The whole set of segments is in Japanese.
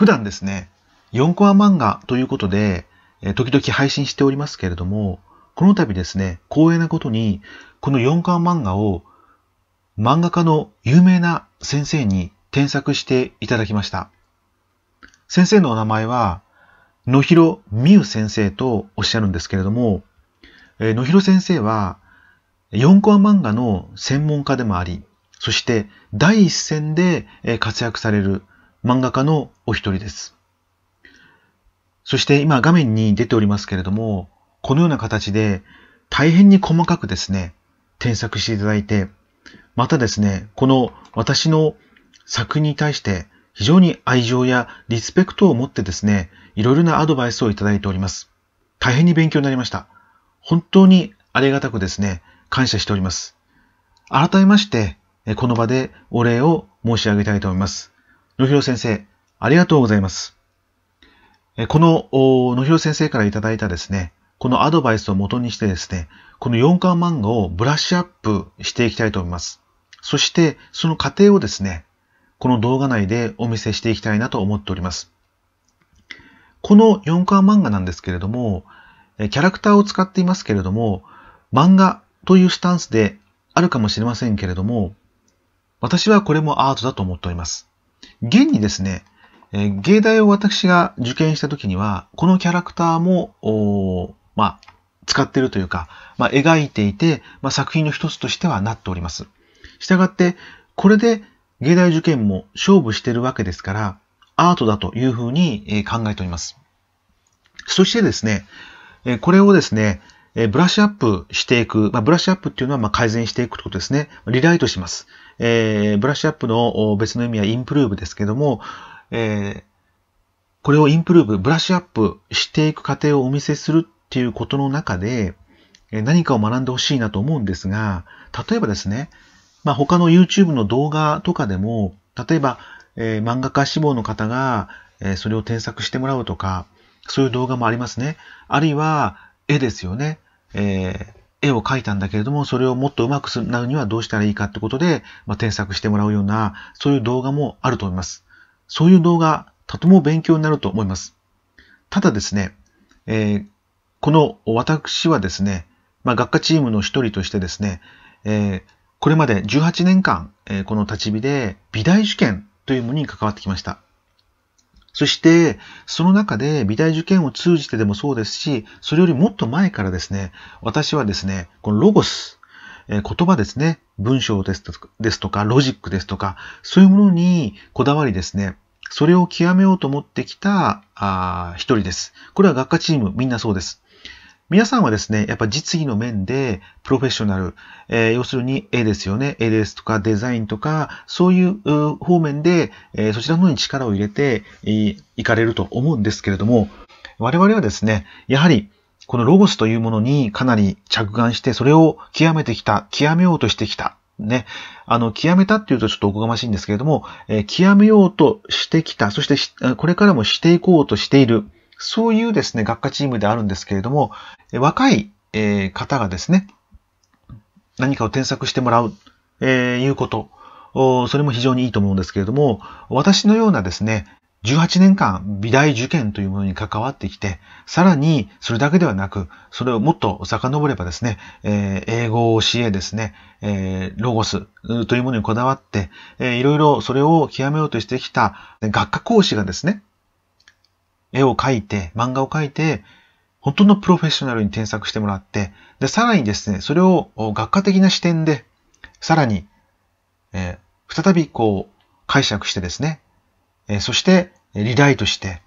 普段ですね、4コア漫画ということで、え時々配信しておりますけれども、この度ですね、光栄なことに、この4コア漫画を漫画家の有名な先生に添削していただきました。先生のお名前は、野広美宇先生とおっしゃるんですけれども、え野広先生は、4コア漫画の専門家でもあり、そして第一線で活躍される漫画家のお一人です。そして今画面に出ておりますけれども、このような形で大変に細かくですね、添削していただいて、またですね、この私の作品に対して非常に愛情やリスペクトを持ってですね、いろいろなアドバイスをいただいております。大変に勉強になりました。本当にありがたくですね、感謝しております。改めまして、この場でお礼を申し上げたいと思います。野広先生、ありがとうございます。この野広先生からいただいたですね、このアドバイスを元にしてですね、この4巻漫画をブラッシュアップしていきたいと思います。そして、その過程をですね、この動画内でお見せしていきたいなと思っております。この4巻漫画なんですけれども、キャラクターを使っていますけれども、漫画というスタンスであるかもしれませんけれども、私はこれもアートだと思っております。現にですね、え芸大を私が受験した時には、このキャラクターも、まあ、使ってるというか、まあ、描いていて、まあ、作品の一つとしてはなっております。したがって、これで芸大受験も勝負してるわけですから、アートだというふうに考えております。そしてですね、これをですね、ブラッシュアップしていく、まあ、ブラッシュアップっていうのはま改善していくということですね。リライトします。えー、ブラッシュアップの別の意味はインプルーブですけども、えー、これをインプルーブ、ブラッシュアップしていく過程をお見せするっていうことの中で、何かを学んでほしいなと思うんですが、例えばですね、まあ、他の YouTube の動画とかでも、例えば、えー、漫画家志望の方が、えー、それを添削してもらうとか、そういう動画もありますね。あるいは、絵ですよね。えー、絵を描いたんだけれども、それをもっと上手くなるにはどうしたらいいかってことで、まあ、添削してもらうような、そういう動画もあると思います。そういう動画、とても勉強になると思います。ただですね、えー、この私はですね、まあ、学科チームの一人としてですね、えー、これまで18年間、えー、この立ち火で美大受験というものに関わってきました。そして、その中で美大受験を通じてでもそうですし、それよりもっと前からですね、私はですね、このロゴス、え言葉ですね、文章ですですとか、ロジックですとか、そういうものにこだわりですね、それを極めようと思ってきた、あ一人です。これは学科チーム、みんなそうです。皆さんはですね、やっぱ実技の面でプロフェッショナル、えー、要するに絵ですよね。絵ですとかデザインとか、そういう方面で、えー、そちらの方に力を入れていいかれると思うんですけれども、我々はですね、やはりこのロゴスというものにかなり着眼して、それを極めてきた、極めようとしてきた。ね。あの、極めたっていうとちょっとおこがましいんですけれども、えー、極めようとしてきた、そしてこれからもしていこうとしている。そういうですね、学科チームであるんですけれども、若い、え方がですね、何かを添削してもらう、えいうこと、それも非常にいいと思うんですけれども、私のようなですね、18年間美大受験というものに関わってきて、さらにそれだけではなく、それをもっと遡ればですね、えー、英語を教えですね、えー、ロゴスというものにこだわって、えー、いろいろそれを極めようとしてきた学科講師がですね、絵を描いて、漫画を描いて、本当のプロフェッショナルに添削してもらって、で、さらにですね、それを学科的な視点で、さらに、えー、再びこう、解釈してですね、えー、そして、リライトして、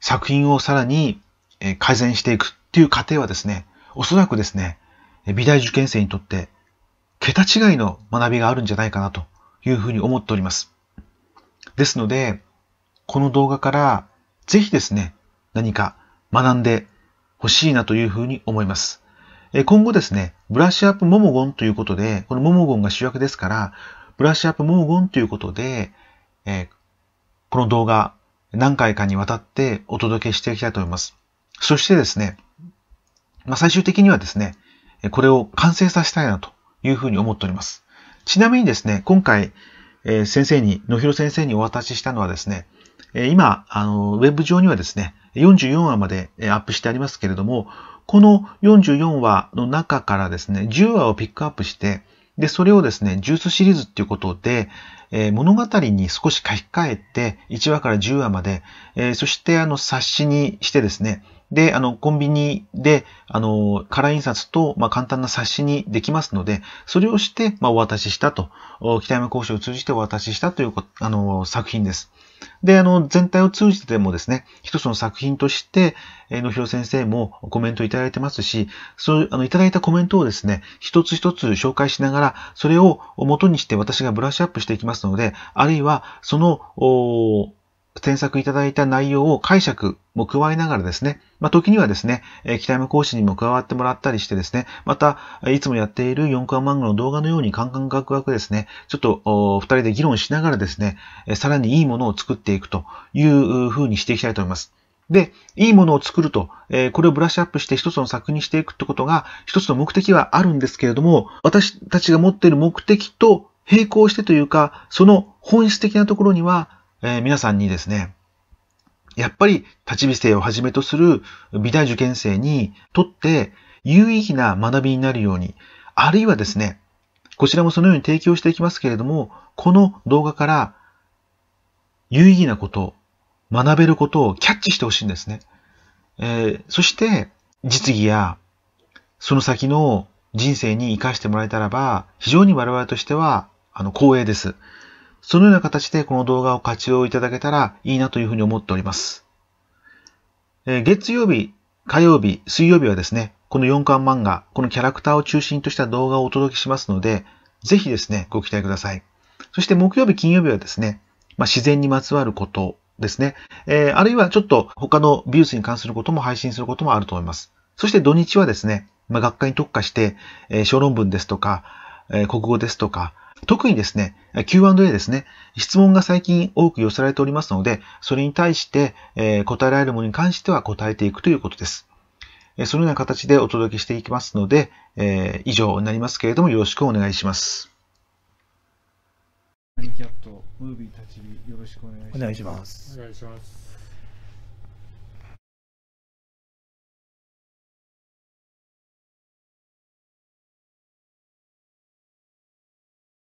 作品をさらに、え改善していくっていう過程はですね、おそらくですね、美大受験生にとって、桁違いの学びがあるんじゃないかなというふうに思っております。ですので、この動画からぜひですね、何か学んでほしいなというふうに思います。今後ですね、ブラッシュアップモモゴンということで、このモモゴンが主役ですから、ブラッシュアップモモゴンということで、えこの動画何回かにわたってお届けしていきたいと思います。そしてですね、まあ、最終的にはですね、これを完成させたいなというふうに思っております。ちなみにですね、今回、え先生に、野広先生にお渡ししたのはですね、今、あの、ウェブ上にはですね、44話までアップしてありますけれども、この44話の中からですね、10話をピックアップして、で、それをですね、ジュースシリーズっていうことで、えー、物語に少し書き換えて、1話から10話まで、えー、そしてあの冊子にしてですね、で、あの、コンビニで、あの、カラー印刷と、まあ、簡単な冊子にできますので、それをして、まあ、お渡ししたと、北山講師を通じてお渡ししたという、あの、作品です。で、あの、全体を通じてでもですね、一つの作品として、え野広先生もコメントいただいてますし、そう、あの、いただいたコメントをですね、一つ一つ紹介しながら、それを元にして私がブラッシュアップしていきますので、あるいは、その、お添削いただいた内容を解釈も加えながらですね、まあ、時にはですね、え北山講師にも加わってもらったりしてですね、また、いつもやっている4コア漫画の動画のようにカンカンガクガクですね、ちょっと2人で議論しながらですね、さらにいいものを作っていくというふうにしていきたいと思います。で、いいものを作ると、えこれをブラッシュアップして一つの作品にしていくってことが、一つの目的はあるんですけれども、私たちが持っている目的と並行してというか、その本質的なところには、えー、皆さんにですね、やっぱり立ち見生をはじめとする美大受験生にとって有意義な学びになるように、あるいはですね、こちらもそのように提供していきますけれども、この動画から有意義なこと、学べることをキャッチしてほしいんですね。えー、そして、実技やその先の人生に活かしてもらえたらば、非常に我々としては、あの、光栄です。そのような形でこの動画を活用いただけたらいいなというふうに思っております。え月曜日、火曜日、水曜日はですね、この4巻漫画、このキャラクターを中心とした動画をお届けしますので、ぜひですね、ご期待ください。そして木曜日、金曜日はですね、まあ、自然にまつわることですね、えー、あるいはちょっと他の美術に関することも配信することもあると思います。そして土日はですね、まあ、学科に特化して、えー、小論文ですとか、えー、国語ですとか、特にですね、Q&A ですね、質問が最近多く寄せられておりますので、それに対して、え答えられるものに関しては答えていくということです。そのような形でお届けしていきますので、え以上になりますけれども、よろしくお願いします。ハニキャット、ムービー立ちよろしくお願いします。お願いします。